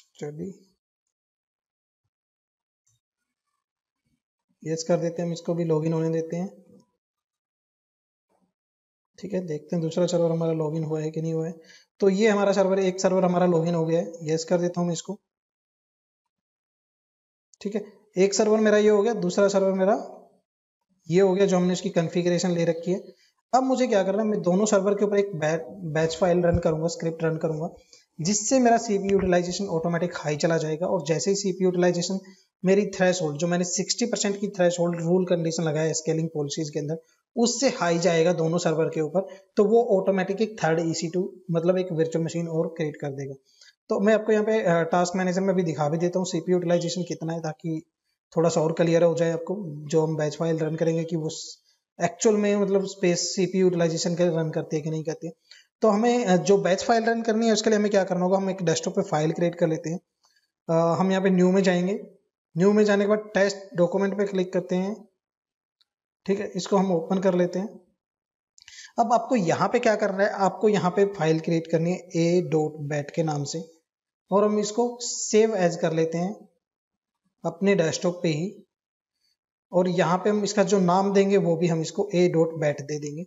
स्टडी यस कर देते हैं हम इसको भी लॉगिन होने देते हैं ठीक है देखते हैं दूसरा सर्वर हमारा लॉगिन हुआ है कि नहीं हुआ है तो ये हमारा सर्वर एक सर्वर हमारा लॉगिन हो गया है यस कर देता हूँ इसको ठीक है एक सर्वर मेरा ये हो गया दूसरा सर्वर मेरा ये हो गया जो हमने इसकी कॉन्फ़िगरेशन ले रखी है अब मुझे क्या करना है मैं दोनों सर्वर के ऊपर एक बैच फाइल रन करूंगा स्क्रिप्ट रन करूंगा जिससे मेरा सीपी यूटिलाइजेशन ऑटोमेटिक हाई चला जाएगा और जैसे ही सीपी यूटिलाइजेशन मेरी थ्रेश जो मैंने 60 परसेंट की थ्रेश होल्ड रूल कंडीशन लगाया स्केलिंग पॉलिसीज के अंदर उससे हाई जाएगा दोनों सर्वर के ऊपर तो वो ऑटोमेटिक एक थर्ड ई मतलब एक वर्चुअल मशीन और क्रिएट कर देगा तो मैं आपको यहाँ पे टास्क मैनेजर में भी दिखा भी देता हूँ सीपी यूटिलाइजेशन कितना है ताकि थोड़ा सा और क्लियर हो जाए आपको जो हम बैच फाइल रन करेंगे कि वो एक्चुअल में मतलब स्पेस सीपी यूटिलाइजेशन के रन करती है कि नहीं करती तो हमें जो बैच फाइल रन करनी है उसके लिए हमें क्या करना होगा हम एक डेस्कटॉप पे फाइल क्रिएट कर लेते हैं आ, हम यहाँ पे न्यू में जाएंगे न्यू में जाने के बाद टेस्ट डॉक्यूमेंट पे क्लिक करते हैं ठीक है इसको हम ओपन कर लेते हैं अब आपको यहाँ पे क्या करना है आपको यहाँ पे फाइल क्रिएट करनी है ए डॉट बैट के नाम से और हम इसको सेव एज कर लेते हैं अपने डेस्कटॉप पे ही और यहाँ पे हम इसका जो नाम देंगे वो भी हम इसको ए डॉट बैट दे देंगे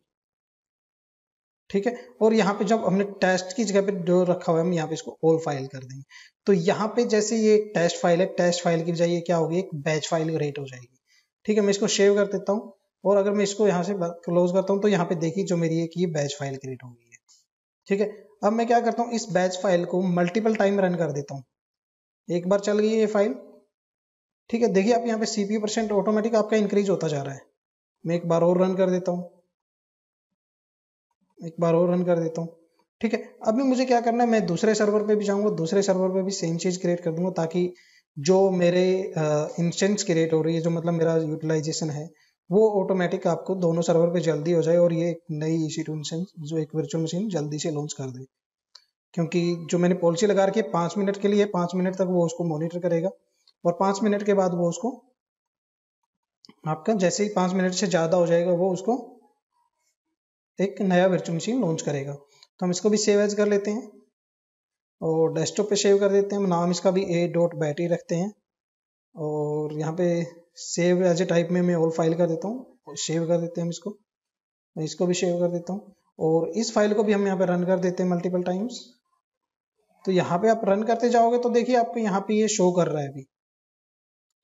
ठीक है और यहाँ पे जब हमने टेस्ट की जगह पे जो रखा हुआ है हम यहाँ पे इसको ऑल फाइल कर देंगे तो यहाँ पे जैसे ये टेस्ट फाइल है टेस्ट फाइल की बजाय क्या होगी एक बैच फाइल रेट हो जाएगी ठीक है मैं इसको सेव कर देता हूँ और अगर मैं इसको यहाँ से क्लोज करता हूँ तो यहाँ पे देखिए जो मेरी एक ये बैच फाइल क्रिएट हो गई है ठीक है अब मैं क्या करता हूँ इस बैच फाइल को मल्टीपल टाइम रन कर देता हूँ एक बार चल गई ये फाइल ठीक है देखिए आप यहाँ पे सीपीयू परसेंट ऑटोमेटिक आपका इंक्रीज होता जा रहा है मैं एक बार और रन कर देता हूँ एक बार और रन कर देता हूँ ठीक है अभी मुझे क्या करना है मैं दूसरे सर्वर पे भी जाऊँगा दूसरे सर्वर पे भी सेम चीज क्रिएट कर दूंगा ताकि जो मेरे इंस्टेंस क्रिएट हो रही है जो मतलब मेरा यूटिलाइजेशन है वो ऑटोमेटिक आपको दोनों सर्वर पे जल्दी हो जाए और ये एक नई इसी टू इंस्टेंस जो एक वर्चुअल मशीन जल्दी से लॉन्च कर दे क्योंकि जो मैंने पॉलिसी लगा रखी है पाँच मिनट के लिए पाँच मिनट तक वो उसको मॉनिटर करेगा और पाँच मिनट के बाद वो उसको आपका जैसे ही पाँच मिनट से ज़्यादा हो जाएगा वो उसको एक नया वर्चुअल मशीन लॉन्च करेगा तो हम इसको भी सेव एज कर लेते हैं और डेस्कटॉप पे सेव कर देते हैं नाम इसका भी ए डॉट बैटरी रखते हैं और यहाँ पे सेव एज ए टाइप में मैं ऑल फाइल कर देता हूँ और सेव कर देते हैं हम इसको मैं इसको भी सेव कर देता हूँ और इस फाइल को भी हम यहाँ पे रन कर देते हैं मल्टीपल टाइम्स तो यहाँ पे आप रन करते जाओगे तो देखिए आपको यहाँ पे ये यह शो कर रहा है अभी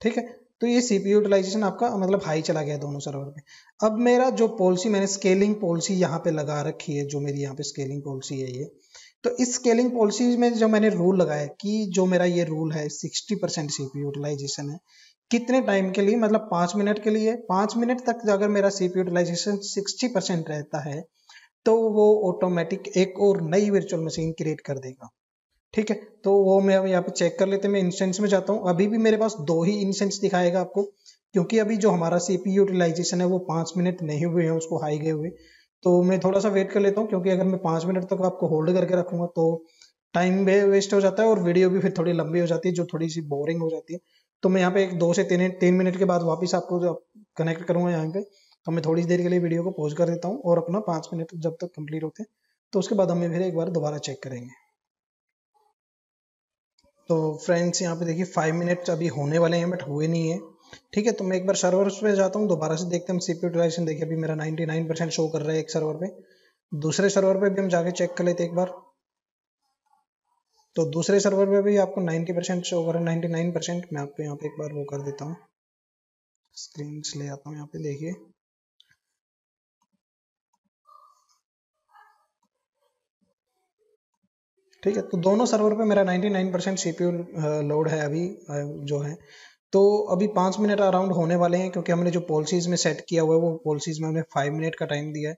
ठीक है तो ये सी पी यूटिलाइजेशन आपका मतलब हाई चला गया दोनों सर्वर में अब मेरा जो पॉलिसी मैंने स्केलिंग पॉलिसी यहाँ पे लगा रखी है जो मेरी यहाँ पे स्केलिंग पॉलिसी है ये तो इस स्केलिंग पॉलिसी में जो मैंने रूल लगाया कि जो मेरा ये रूल है सिक्सटी परसेंट सीपी यूटिलाइजेशन है कितने टाइम के लिए मतलब पाँच मिनट के लिए पाँच मिनट तक अगर मेरा C P utilisation sixty percent रहता है तो वो ऑटोमेटिक एक और नई वर्चुअल मशीन क्रिएट कर देगा ठीक है तो वो मैं अब यहाँ पे चेक कर लेते हैं मैं इंस्टेंस में जाता हूँ अभी भी मेरे पास दो ही इंस्टेंस दिखाएगा आपको क्योंकि अभी जो हमारा सीपी यूटिलाइजेशन है वो पाँच मिनट नहीं हुए हैं उसको हाई गए हुए तो मैं थोड़ा सा वेट कर लेता हूँ क्योंकि अगर मैं पाँच मिनट तक तो आपको होल्ड करके रखूंगा तो टाइम भी वेस्ट हो जाता है और वीडियो भी फिर थोड़ी लंबी हो जाती है जो थोड़ी सी बोरिंग हो जाती है तो मैं यहाँ पे एक दो से तीन तीन मिनट के बाद वापस आपको कनेक्ट करूंगा यहाँ पे तो मैं थोड़ी देर के लिए वीडियो को पॉज कर देता हूँ और अपना पाँच मिनट जब तक कंप्लीट होते हैं तो उसके बाद हमें फिर एक बार दोबारा चेक करेंगे तो फ्रेंड्स यहाँ पे देखिए फाइव मिनट अभी होने वाले हैं बट हुए नहीं है ठीक है तो मैं एक बार सर्वर पे जाता हूँ दोबारा से देखते हैं हम सीपी यूटिलाइजेशन देखिए अभी मेरा 99 परसेंट शो कर रहा है एक सर्वर पे दूसरे सर्वर पे भी हम जाके चेक कर लेते एक बार तो दूसरे सर्वर पे भी आपको 90 परसेंट शो कर रहा है नाइन्टी नाइन परसेंट मैं आपको यहाँ पे एक बार वो कर देता हूँ स्क्रीन ले आता हूँ यहाँ पे देखिए ठीक है तो दोनों सर्वर पे मेरा 99 परसेंट सी लोड है अभी जो है तो अभी पाँच मिनट अराउंड होने वाले हैं क्योंकि हमने जो पॉलिसीज में सेट किया हुआ है वो पॉलिसीज में हमने फाइव मिनट का टाइम दिया है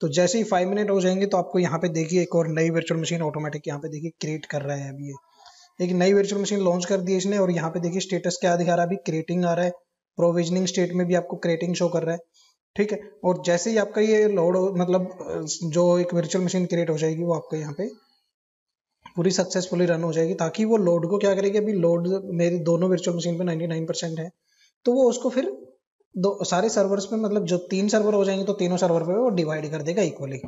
तो जैसे ही फाइव मिनट हो जाएंगे तो आपको यहाँ पे देखिए एक और नई वर्चुअल मशीन ऑटोमेटिक यहाँ पे देखिए क्रिएट कर रहा है अभी ये एक नई वर्चुअल मशीन लॉन्च कर दी इसने और यहाँ पे देखिए स्टेटस क्या दिखा रहा है अभी क्रिएटिंग आ रहा है प्रोविजनिंग स्टेट में भी आपको क्रिएटिंग शो कर रहा है ठीक है और जैसे ही आपका ये लोड मतलब जो एक वर्चुअल मशीन क्रिएट हो जाएगी वो आपको यहाँ पे पूरी सक्सेसफुली रन हो जाएगी ताकि वो लोड को क्या करेगी अभी लोड मेरी दोनों वर्चुअल मशीन पे 99 परसेंट है तो वो उसको फिर दो सारे सर्वर्स पे मतलब जो तीन सर्वर हो जाएंगे तो तीनों सर्वर पे वो डिवाइड कर देगा इक्वली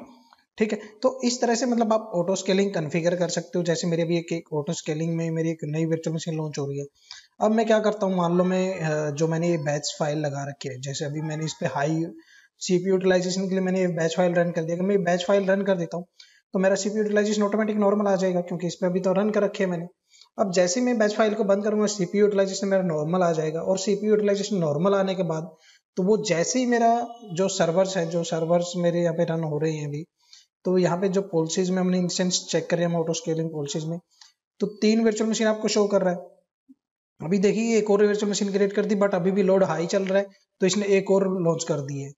ठीक है तो इस तरह से मतलब आप ऑटो स्केलिंग कन्फिगर कर सकते हो जैसे मेरी अभी एक, एक ऑटो स्केलिंग में मेरी एक नई वर्चुअल मशीन लॉन्च हो रही है अब मैं क्या करता हूँ मान लो मैं जो मैंने ये बैच फाइल लगा रखी है जैसे अभी मैंने इस पर हाई सीपी यूटिलाइजेशन के लिए मैंने ये बैच फाइल रन कर दिया मैं बैच फाइल रन कर देता हूँ तो मेरा सीपी यूटिलाइजेशन ऑटोमेटिक नॉर्मल आ जाएगा क्योंकि इसमें अभी तो रन कर रखे मैंने अब जैसे मैं बैच फाइल को बंद करूंगा सीपी यूटिलाइजेशन मेरा नॉर्मल आ जाएगा और सीपी यूटिलाइजेशन नॉर्मल आने के बाद तो वो जैसे ही मेरा जो सर्वर्स है जो सर्वर्स मेरे यहाँ पे रन हो रहे हैं अभी तो यहाँ पे जो पॉलिसीज में हमने इंस्टेंस चेक करे हम ऑटो स्केलिंग पॉलिसीज में तो तीन वर्चुअल मशीन आपको शो कर रहा है अभी देखिए एक और वर्चुअल मशीन क्रिएट कर दी बट अभी भी लोड हाई चल रहा है तो इसने एक और लॉन्च कर दी है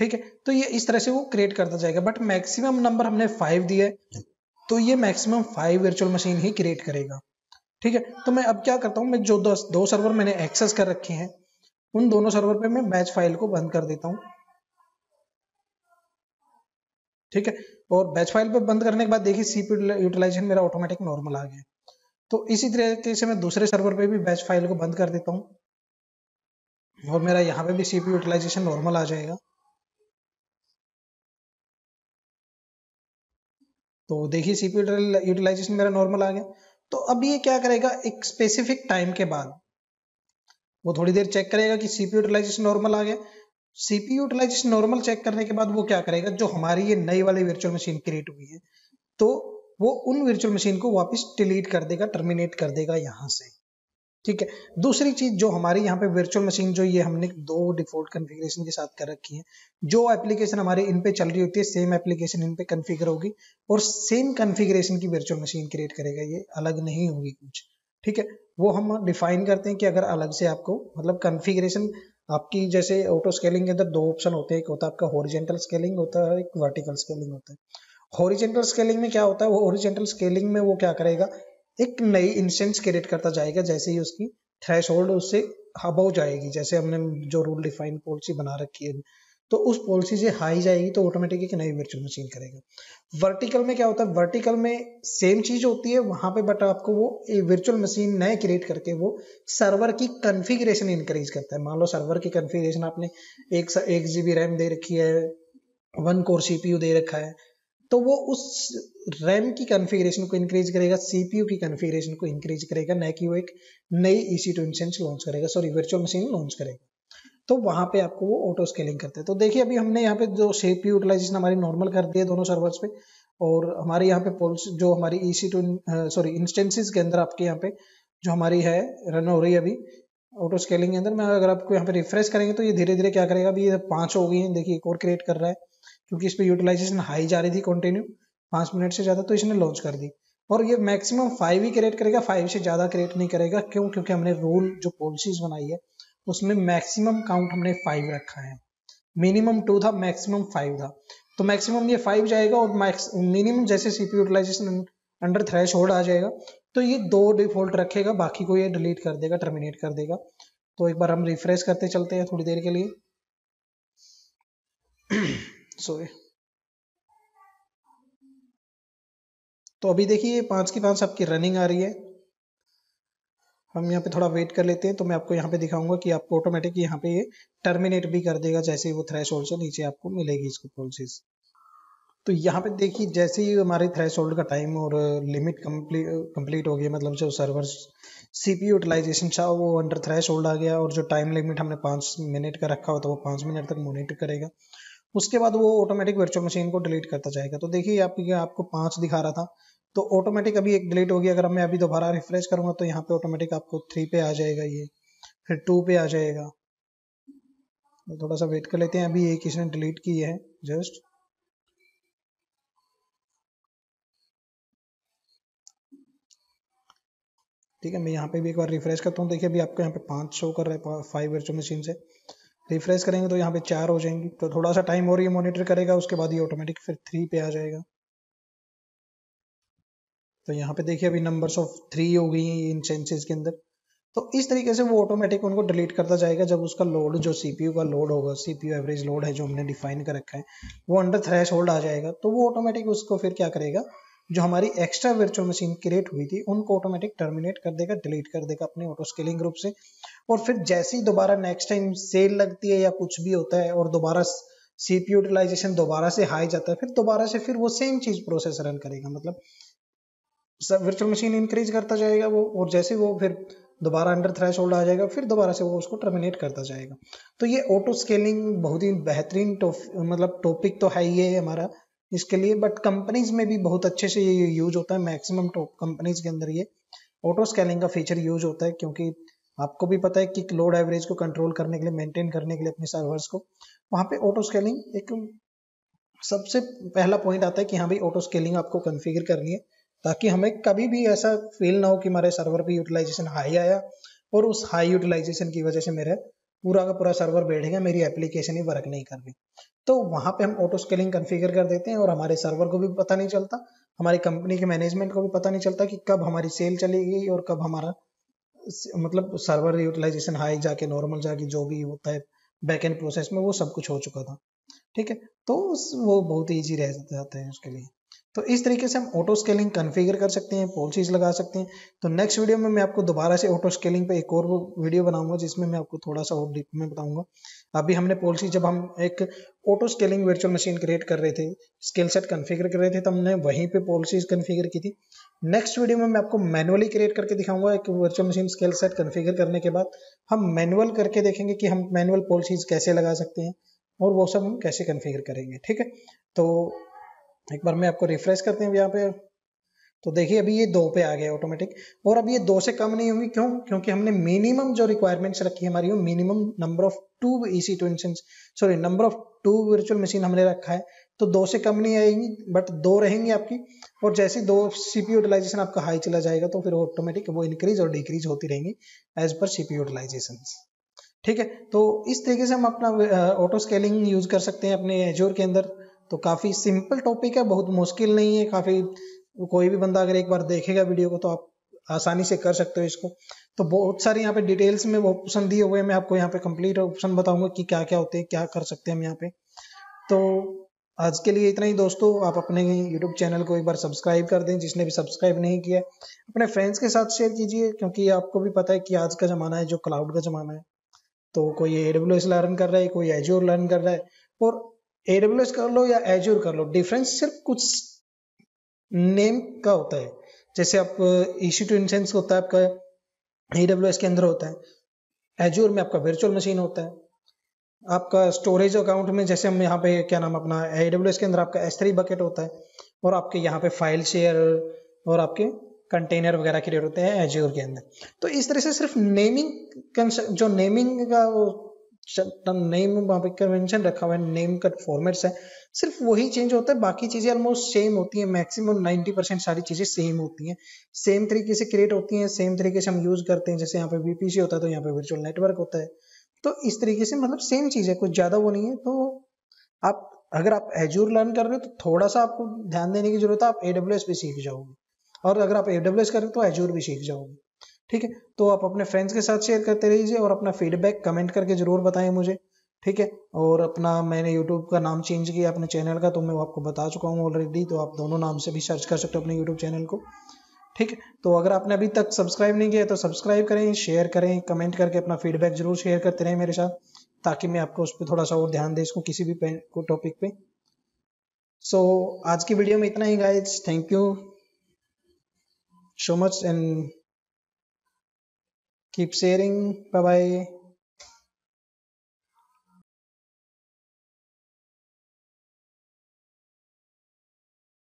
ठीक है तो ये इस तरह से वो क्रिएट करता जाएगा बट मैक्सिमम नंबर हमने फाइव दिया है तो ये मैक्सिमम फाइव वर्चुअल मशीन ही क्रिएट करेगा ठीक है तो मैं अब क्या करता हूँ मैं जो दस दो सर्वर मैंने एक्सेस कर रखे हैं उन दोनों सर्वर पे मैं बैच फाइल को बंद कर देता हूँ ठीक है और बैच फाइल पे बंद करने के बाद देखिए सीपी यूटिलाइजेशन मेरा ऑटोमेटिक नॉर्मल आ गया तो इसी तरीके से मैं दूसरे सर्वर पे भी बैच फाइल को बंद कर देता हूँ और मेरा यहाँ पे भी सीपी यूटिलाइजेशन नॉर्मल आ जाएगा तो देखिए सीपी यूटिलाइजेशन मेरा नॉर्मल आ गया तो अब ये क्या करेगा एक स्पेसिफिक टाइम के बाद वो थोड़ी देर चेक करेगा कि सीपी यूटिलाइजेशन नॉर्मल आ गया सीपी यूटिलाइजेशन नॉर्मल चेक करने के बाद वो क्या करेगा जो हमारी ये नई वाली वर्चुअल मशीन क्रिएट हुई है तो वो उन वर्चुअल मशीन को वापस डिलीट कर देगा टर्मिनेट कर देगा यहाँ से ठीक है दूसरी चीज जो हमारे यहाँ पे वर्चुअल मशीन जो ये हमने दो डिफॉल्ट कन्फिग्रेशन के साथ कर रखी है जो एप्लीकेशन हमारे इन पे चल रही होती है सेम एप्लीकेशन इन पे कन्फिगर होगी और सेम कन्फिग्रेशन की वर्चुअल मशीन क्रिएट करेगा ये अलग नहीं होगी कुछ ठीक है वो हम डिफाइन करते हैं कि अगर अलग से आपको मतलब कन्फिग्रेशन आपकी जैसे ऑटो स्केलिंग के अंदर दो ऑप्शन होते हैं एक होता है आपका हॉरिजेंटल स्केलिंग होता है एक वर्टिकल स्केलिंग होता है हॉरिजेंटल स्केलिंग में क्या होता है वो हॉरिजेंटल स्केलिंग में वो क्या करेगा एक नई इंस्टेंस क्रिएट करता जाएगा जैसे ही उसकी थ्रेश होल्ड उससे अबव जाएगी जैसे हमने जो रूल डिफाइन पॉलिसी बना रखी है तो उस पॉलिसी से हाई जाएगी तो ऑटोमेटिक एक नई वर्चुअल मशीन करेगा वर्टिकल में क्या होता है वर्टिकल में सेम चीज होती है वहां पे बट आपको वो वर्चुअल मशीन नए क्रिएट करके वो सर्वर की कन्फिग्रेशन इंक्रीज करता है मान लो सर्वर की कन्फिग्रेशन आपने एक एक जीबी रैम दे रखी है वन कोर सीपीयू दे रखा है तो वो उस रैम की कॉन्फ़िगरेशन को इंक्रीज करेगा सीपीयू की कॉन्फ़िगरेशन को इंक्रीज करेगा ना कि वो एक नई ई सी टू लॉन्च करेगा सॉरी वर्चुअल मशीन लॉन्च करेगा तो वहाँ पे आपको वो ऑटो स्केलिंग करते हैं तो देखिए अभी हमने यहाँ पे जो सीपी यूटिलाइजेशन हमारी नॉर्मल कर दी है दोनों सर्वर्स पे और हमारे यहाँ पे पोल्स जो हमारी ई सी सॉरी इंस्टेंसिस के अंदर आपके यहाँ पे जो हमारी है रन हो रही है अभी ऑटो स्केलिंग के अंदर मैं अगर आपको यहाँ पे रिफ्रेश करेंगे तो ये धीरे धीरे क्या करेगा अभी ये पाँच हो गई है देखिए एक और क्रिएट कर रहा है क्योंकि इस पर यूटिलाइजेशन हाई जा रही थी कंटिन्यू पाँच मिनट से ज़्यादा तो इसने लॉन्च कर दी और ये मैक्सिमम फाइव ही क्रिएट करेगा फाइव से ज़्यादा क्रिएट नहीं करेगा क्यों क्योंकि हमने रूल जो पॉलिसीज बनाई है उसमें मैक्सिमम काउंट हमने फाइव रखा है मिनिमम टू था मैक्सिमम फाइव था तो मैक्सिमम ये फाइव जाएगा और मैक्स मिनिमम जैसे CPU utilisation under threshold आ जाएगा तो ये दो डिफॉल्ट रखेगा बाकी को ये डिलीट कर देगा टर्मिनेट कर देगा तो एक बार हम रिफ्रेश करते चलते हैं थोड़ी देर के लिए सोए तो अभी देखिए पांच की पांच आपकी रनिंग आ रही है हम यहाँ पे थोड़ा वेट कर लेते हैं तो मैं आपको यहाँ पे दिखाऊंगा कि आपको ऑटोमेटिक यहाँ पे ये टर्मिनेट भी कर देगा जैसे ही वो थ्रेश होल्ड से नीचे आपको मिलेगी इसको पॉलिसीज तो यहाँ पे देखिए जैसे ही हमारे थ्रेश होल्ड का टाइम और लिमिट कंप्लीट कम्प्लीट हो गया मतलब जो सर्वर सीपी यूटिलाइजेशन था वो अंडर थ्रेश होल्ड आ गया और जो टाइम लिमिट हमने पाँच मिनट का रखा हुआ था वो पाँच मिनट तक मोनिटर करेगा उसके बाद वो ऑटोमेटिक वर्चुअल मशीन को डिलीट करता जाएगा तो देखिए आप आपको पांच दिखा रहा था तो ऑटोमेटिक अभी एक डिलीट होगी अगर मैं अभी दोबारा रिफ्रेश करूंगा तो यहाँ पे ऑटोमेटिक आपको थ्री पे आ जाएगा ये फिर टू पे आ जाएगा तो थोड़ा सा वेट कर लेते हैं अभी एक इसने डिलीट की है जस्ट ठीक है मैं यहाँ पे भी एक बार रिफ्रेश करता हूँ देखिए अभी आपको यहाँ पे पांच शो कर रहा है फाइव वर्चुअल मशीन से रिफ्रेश करेंगे तो यहाँ पे चार हो जाएंगी तो थोड़ा सा टाइम और ये मॉनिटर करेगा उसके बाद ये ऑटोमेटिक फिर थ्री पे आ जाएगा तो यहाँ पे देखिए अभी नंबर्स ऑफ थ्री हो गई हैं इन सेंसेज के अंदर तो इस तरीके से वो ऑटोमेटिक उनको डिलीट करता जाएगा जब उसका लोड जो सीपीयू का लोड होगा सीपीयू एवरेज लोड है जो हमने डिफाइन कर रखा है वो अंडर थ्रेश होल्ड आ जाएगा तो वो ऑटोमेटिक उसको फिर क्या करेगा जो हमारी एक्स्ट्रा वर्चुअल मशीन क्रिएट हुई थी उनको ऑटोमेटिक टर्मिनेट कर देगा डिलीट कर देगा अपने ऑटो स्केलिंग ग्रुप से और फिर जैसे ही दोबारा नेक्स्ट टाइम सेल लगती है या कुछ भी होता है और दोबारा सीपी यूटिलाइजेशन दोबारा से हाई जाता है फिर दोबारा से फिर वो सेम चीज प्रोसेस रन करेगा मतलब वर्चुअल मशीन इंक्रीज करता जाएगा वो और जैसे वो फिर दोबारा अंडर थ्रेश होल्ड आ जाएगा फिर दोबारा से वो उसको टर्मिनेट करता जाएगा तो ये ऑटो स्केलिंग बहुत ही बेहतरीन मतलब टॉपिक तो है ही है हमारा इसके लिए बट कंपनीज में भी बहुत अच्छे से ये यूज होता है मैक्सिमम टॉप कंपनीज के अंदर ये ऑटो स्केलिंग का फीचर यूज होता है क्योंकि आपको भी पता है कि लोड एवरेज को कंट्रोल करने के लिए मेंटेन करने के लिए अपने सर्वर्स को वहाँ पे ऑटो स्केलिंग एक सबसे पहला पॉइंट आता है कि हाँ भाई ऑटो स्केलिंग आपको कन्फिगर करनी है ताकि हमें कभी भी ऐसा फील ना हो कि हमारे सर्वर पे यूटिलाइजेशन हाई आया और उस हाई यूटिलाइजेशन की वजह से मेरे पूरा का पूरा सर्वर बैठेगा मेरी एप्लीकेशन ही वर्क नहीं कर रही तो वहां पे हम ऑटो स्केलिंग कन्फिगर कर देते हैं और हमारे सर्वर को भी पता नहीं चलता हमारी कंपनी के मैनेजमेंट को भी पता नहीं चलता कि कब हमारी सेल चली गई और कब हमारा मतलब सर्वर यूटिलाइजेशन हाई जाके नॉर्मल जाके जो भी होता है बैक एंड प्रोसेस में वो सब कुछ हो चुका था ठीक है तो वो बहुत ईजी रह जाते हैं उसके लिए तो इस तरीके से हम ऑटो स्केलिंग कन्फिगर कर सकते हैं पॉलिसीज लगा सकते हैं तो नेक्स्ट वीडियो में मैं आपको दोबारा से ऑटो स्केलिंग पे एक और वीडियो बनाऊंगा जिसमें मैं आपको थोड़ा सा और डीप में बताऊंगा अभी हमने पॉलिसी जब हम एक auto scaling virtual machine create कर रहे थे स्केल सेट कन्फिगर कर रहे थे तो हमने वहीं पर पॉलिसीज कन्फिगर की थी नेक्स्ट वीडियो में मैं आपको मैनुअली क्रिएट करके दिखाऊंगा एक virtual machine scale set configure करने के बाद हम मैनुअल करके देखेंगे कि हम मैनुअल पॉलिसीज कैसे लगा सकते हैं और वो सब हम कैसे कन्फिगर करेंगे ठीक है तो एक बार मैं आपको रिफ्रेश करते हैं यहाँ पे तो देखिए अभी ये दो पे आ गया ऑटोमेटिक और अब ये दो से कम नहीं होगी क्यों क्योंकि हमने मिनिमम जो रिक्वायरमेंट्स रखी है हमारी वो minimum number of two EC two instance sorry number of two virtual machine हमने रखा है तो दो से कम नहीं आएंगी बट दो रहेंगी आपकी और जैसे दो सीपी यूटिलाइजेशन आपका हाई चला जाएगा तो फिर ऑटोमेटिक वो इंक्रीज और डिक्रीज होती रहेंगी एज पर सीपी यूटिलाइजेशन ठीक है तो इस तरीके से हम अपना ऑटो स्केलिंग यूज कर सकते हैं अपने एजोर के अंदर तो काफ़ी सिंपल टॉपिक है बहुत मुश्किल नहीं है काफ़ी कोई भी बंदा अगर एक बार देखेगा वीडियो को तो आप आसानी से कर सकते हो इसको तो बहुत सारे यहाँ पे डिटेल्स में वो ऑप्शन दिए हुए हैं मैं आपको यहाँ पे कंप्लीट ऑप्शन बताऊंगा कि क्या क्या होते हैं क्या कर सकते हैं हम यहाँ पे तो आज के लिए इतना ही दोस्तों आप अपने YouTube चैनल को एक बार सब्सक्राइब कर दें जिसने भी सब्सक्राइब नहीं किया अपने फ्रेंड्स के साथ शेयर कीजिए क्योंकि आपको भी पता है कि आज का ज़माना है जो क्लाउड का ज़माना है तो कोई ए डब्ल्यू एस लर्न कर रहा है कोई एजोर लर्न कर रहा है और एडब्ल्यू कर लो या एजूर कर लो डिफरेंस सिर्फ कुछ नेम का होता है जैसे आप इशू टू इंसेंस होता है आपका एडब्ल्यू के अंदर होता है एजूर में आपका वर्चुअल मशीन होता है आपका स्टोरेज अकाउंट में जैसे हम यहाँ पे क्या नाम अपना एडब्ल्यू के अंदर आपका एस बकेट होता है और आपके यहाँ पे फाइल शेयर और आपके कंटेनर वगैरह क्रिएट होते हैं एजूर के अंदर तो इस तरह से सिर्फ नेमिंग जो नेमिंग का नेम वहां कन्वेंशन रखा हुआ है नेम का फॉर्मेट्स है सिर्फ वही चेंज होता है बाकी चीजें ऑलमोस्ट सेम होती है मैक्सिमम 90 परसेंट सारी चीजें सेम होती हैं सेम तरीके से क्रिएट होती हैं सेम तरीके से हम यूज करते हैं जैसे यहाँ पे बीपीसी होता है तो यहाँ पे वर्चुअल नेटवर्क होता है तो इस तरीके से मतलब सेम चीज है कुछ ज्यादा वो नहीं है तो आप अगर आप एजूर लर्न कर रहे हो तो थोड़ा सा आपको ध्यान देने की जरूरत है आप एडब्ल्यू भी सीख जाओगे और अगर आप एडब्ल्यू कर रहे हो तो एजूर भी सीख जाओगे ठीक है तो आप अपने फ्रेंड्स के साथ शेयर करते रहिए और अपना फीडबैक कमेंट करके जरूर बताएं मुझे ठीक है और अपना मैंने यूट्यूब का नाम चेंज किया अपने चैनल का तो मैं आपको बता चुका हूँ ऑलरेडी तो आप दोनों नाम से भी सर्च कर सकते हो अपने यूट्यूब चैनल को ठीक है तो अगर आपने अभी तक सब्सक्राइब नहीं किया तो सब्सक्राइब करें शेयर करें कमेंट करके अपना फीडबैक जरूर शेयर करते रहें मेरे साथ ताकि मैं आपको उस पर थोड़ा सा और ध्यान दे सकूँ किसी भी टॉपिक पे सो आज की वीडियो में इतना ही guys thank you so much and Keep sharing. Bye bye.